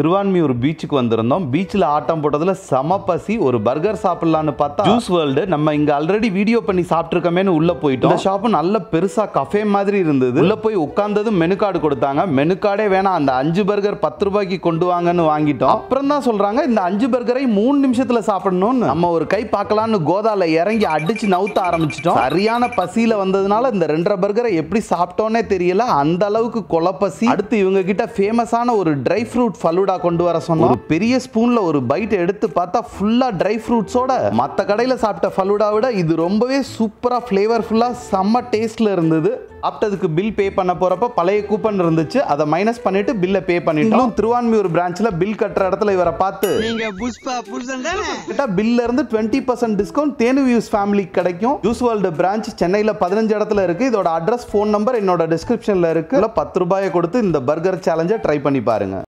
திருவான்மியூர் பீச்சுக்கு வந்திருந்தோம் பீச்சில் ஆட்டம் போட்டதில் செம பசி ஒரு பர்கர் சாப்பிட்லான்னு பார்த்தா ஜூஸ் வேர்ல்டு நம்ம இங்கே ஆல்ரெடி வீடியோ பண்ணி சாப்பிட்ருக்கமேனு உள்ளே போயிட்டோம் இந்த ஷாப்பு நல்ல பெருசாக கஃபே மாதிரி இருந்தது உள்ளே போய் உட்காந்ததும் மெனு கார்டு கொடுத்தாங்க மெனு கார்டே வேணாம் அந்த அஞ்சு பர்கர் பத்து ரூபாய்க்கு கொண்டு வாங்கன்னு வாங்கிட்டோம் அப்புறம் தான் சொல்கிறாங்க இந்த அஞ்சு பர்கரை மூணு நிமிஷத்தில் சாப்பிடணும்னு நம்ம ஒரு கை பார்க்கலான்னு கோதாவில் இறங்கி அடித்து நவுத்த ஆரம்பிச்சிட்டோம் சரியான பசியில் வந்ததுனால இந்த ரெண்டரை பர்கரை எப்படி சாப்பிட்டோன்னே தெரியல அந்த அளவுக்கு கொலப்பசி அடுத்து இவங்க கிட்ட ஃபேமஸான ஒரு ட்ரை ஃப்ரூட் ஃபலூடா சோடா கொண்டு வர சொன்னோம் ஒரு பெரிய ஸ்பூனில் ஒரு பைட் எடுத்து பார்த்தா ஃபுல்லா ட்ரை ஃப்ரூட்ஸோட மற்ற கடையில் சாப்பிட்ட ஃபலூடா விட இது ரொம்பவே சூப்பராக ஃப்ளேவர்ஃபுல்லாக செம்ம டேஸ்ட்ல இருந்தது ஆப்டதுக்கு பில் பே பண்ண போகிறப்ப பழைய கூப்பன் இருந்துச்சு அதை மைனஸ் பண்ணிட்டு பில்லை பே பண்ணிட்டோம் திருவான்மியூர் பிரான்ச்சில் பில் கட்டுற இடத்துல இவரை பார்த்து கேட்டால் பில்ல இருந்து டுவெண்ட்டி பர்சன்ட் டிஸ்கவுண்ட் தேனு வியூஸ் ஃபேமிலிக்கு கிடைக்கும் யூஸ் வேர்ல்டு பிரான்ச் சென்னையில் பதினஞ்சு இடத்துல இருக்கு இதோட அட்ரஸ் ஃபோன் நம்பர் என்னோட டிஸ்கிரிப்ஷனில் இருக்கு பத்து ரூபாயை கொடுத்து இந்த பர்கர் சேலஞ்சை ட்ரை பண்ணி பாருங்க